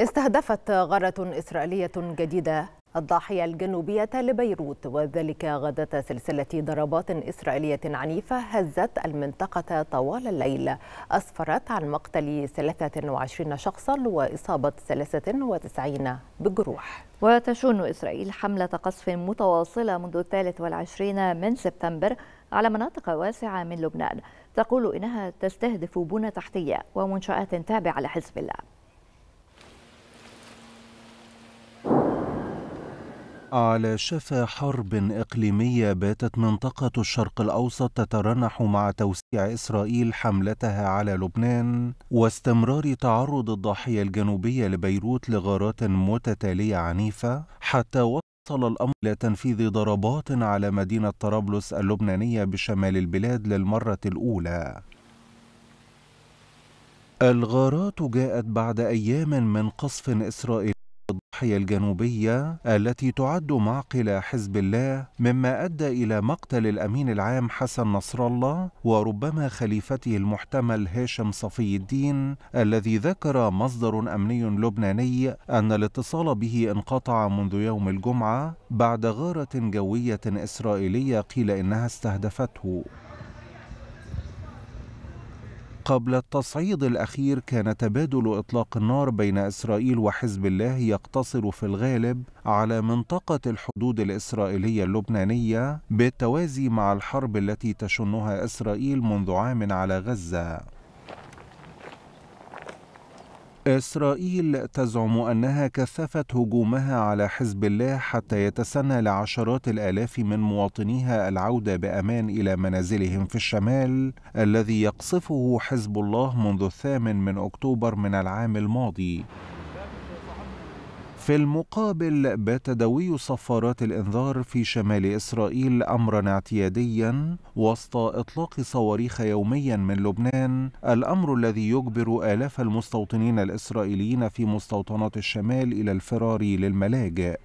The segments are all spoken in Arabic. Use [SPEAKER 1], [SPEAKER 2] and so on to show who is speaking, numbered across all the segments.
[SPEAKER 1] استهدفت غارة إسرائيلية جديدة الضاحية الجنوبية لبيروت وذلك غداة سلسلة ضربات إسرائيلية عنيفة هزت المنطقة طوال الليل أسفرت عن مقتل 23 شخصا وإصابة 93 بجروح وتشن إسرائيل حملة قصف متواصلة منذ الثالث والعشرين من سبتمبر على مناطق واسعة من لبنان تقول إنها تستهدف بنى تحتية ومنشآت تابعة لحزب الله
[SPEAKER 2] على شفا حرب إقليمية باتت منطقة الشرق الأوسط تترنح مع توسيع إسرائيل حملتها على لبنان واستمرار تعرض الضاحية الجنوبية لبيروت لغارات متتالية عنيفة حتى وصل الأمر إلى تنفيذ ضربات على مدينة طرابلس اللبنانية بشمال البلاد للمرة الأولى الغارات جاءت بعد أيام من قصف إسرائيلي الأضحية الجنوبية التي تعد معقل حزب الله مما أدى إلى مقتل الأمين العام حسن نصر الله وربما خليفته المحتمل هاشم صفي الدين الذي ذكر مصدر أمني لبناني أن الاتصال به انقطع منذ يوم الجمعة بعد غارة جوية إسرائيلية قيل إنها استهدفته قبل التصعيد الأخير كان تبادل إطلاق النار بين إسرائيل وحزب الله يقتصر في الغالب على منطقة الحدود الإسرائيلية اللبنانية بالتوازي مع الحرب التي تشنها إسرائيل منذ عام على غزة إسرائيل تزعم أنها كثفت هجومها على حزب الله حتى يتسنى لعشرات الآلاف من مواطنيها العودة بأمان إلى منازلهم في الشمال الذي يقصفه حزب الله منذ الثامن من أكتوبر من العام الماضي في المقابل بات دوي صفارات الإنذار في شمال إسرائيل أمرا اعتياديا وسط إطلاق صواريخ يوميا من لبنان الأمر الذي يجبر آلاف المستوطنين الإسرائيليين في مستوطنات الشمال إلى الفرار للملاجئ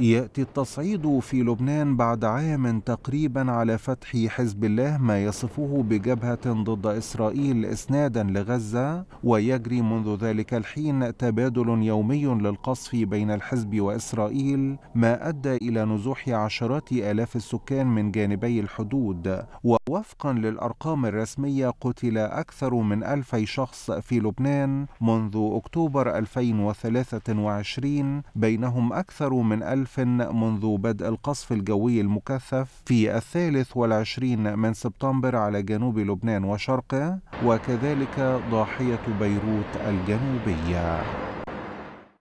[SPEAKER 2] يأتي التصعيد في لبنان بعد عام تقريبا على فتح حزب الله ما يصفه بجبهة ضد إسرائيل إسنادا لغزة ويجري منذ ذلك الحين تبادل يومي للقصف بين الحزب وإسرائيل ما أدى إلى نزوح عشرات آلاف السكان من جانبي الحدود ووفقا للأرقام الرسمية قتل أكثر من ألفي شخص في لبنان منذ أكتوبر 2023 بينهم أكثر من ألف ألف منذ بدء القصف الجوي المكثف في الثالث والعشرين من سبتمبر على جنوب لبنان وشرقه وكذلك ضاحية بيروت الجنوبية